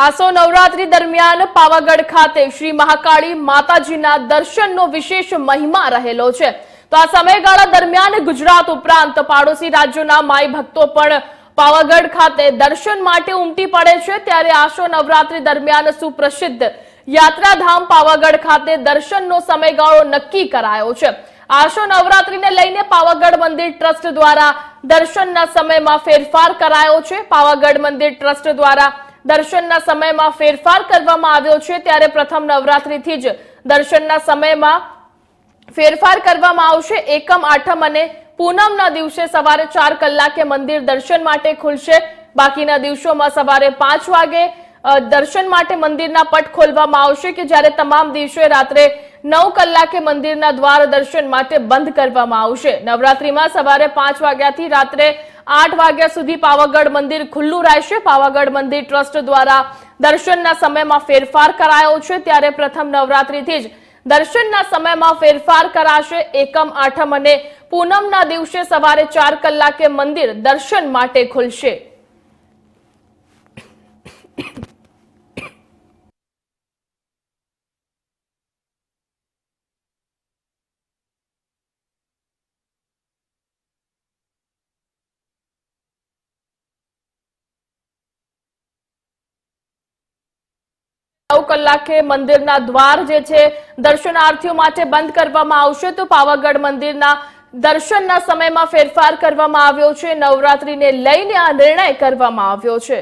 આસો નવરાત્રી દરમિયાન પાવાગઢ ખાતે શ્રી મહાકાળી માતાજીના દર્શનનો વિશેષ મહિમા રહેલો છે તો આ સમયગાળા દરમિયાન ગુજરાત ઉપરાંત પાડોશી રાજ્યોના માય ભક્તો પણ પાવાગઢ ખાતે દર્શન માટે ઉમટી પડે છે ત્યારે આસો નવરાત્રી દરમિયાન સુપ્રસિદ્ધ યાત્રાધામ પાવાગઢ ખાતે દર્શનનો સમયગાળો નક્કી કરાયો છે આશો નવરાત્રીને લઈને પાવાગઢ મંદિર ટ્રસ્ટ દ્વારા દર્શનના સમયમાં ફેરફાર કરાયો છે પાવાગઢ મંદિર ટ્રસ્ટ દ્વારા દર્શનના સમયમાં ફેરફાર કરવામાં આવ્યો છે ત્યારે પ્રથમ નવરાત્રિથી જ દર્શનના સમયમાં ફેરફાર કરવામાં આવશે એકમ આઠમ અને પૂનમના દિવસે સવારે ચાર કલાકે મંદિર દર્શન માટે ખુલશે બાકીના દિવસોમાં સવારે પાંચ વાગે દર્શન માટે મંદિરના પટ ખોલવામાં આવશે કે જ્યારે તમામ દિવસે રાત્રે નવ કલાકે મંદિરના દ્વાર દર્શન માટે બંધ કરવામાં આવશે નવરાત્રિમાં સવારે પાંચ વાગ્યાથી રાત્રે આઠ વાગ્યા સુધી પાવાગઢ મંદિર ખુલ્લું રહેશે પાવાગઢ મંદિર ટ્રસ્ટ દ્વારા દર્શનના સમયમાં ફેરફાર કરાયો છે ત્યારે પ્રથમ નવરાત્રિથી જ દર્શનના સમયમાં ફેરફાર કરાશે એકમ આઠમ અને પૂનમના દિવસે સવારે ચાર કલાકે મંદિર દર્શન માટે ખુલશે નવ કલાકે મંદિરના દ્વાર જે છે દર્શનાર્થીઓ માટે બંધ કરવામાં આવશે તો પાવાગઢ મંદિરના દર્શનના સમયમાં ફેરફાર કરવામાં આવ્યો છે નવરાત્રીને લઈને આ નિર્ણય કરવામાં આવ્યો છે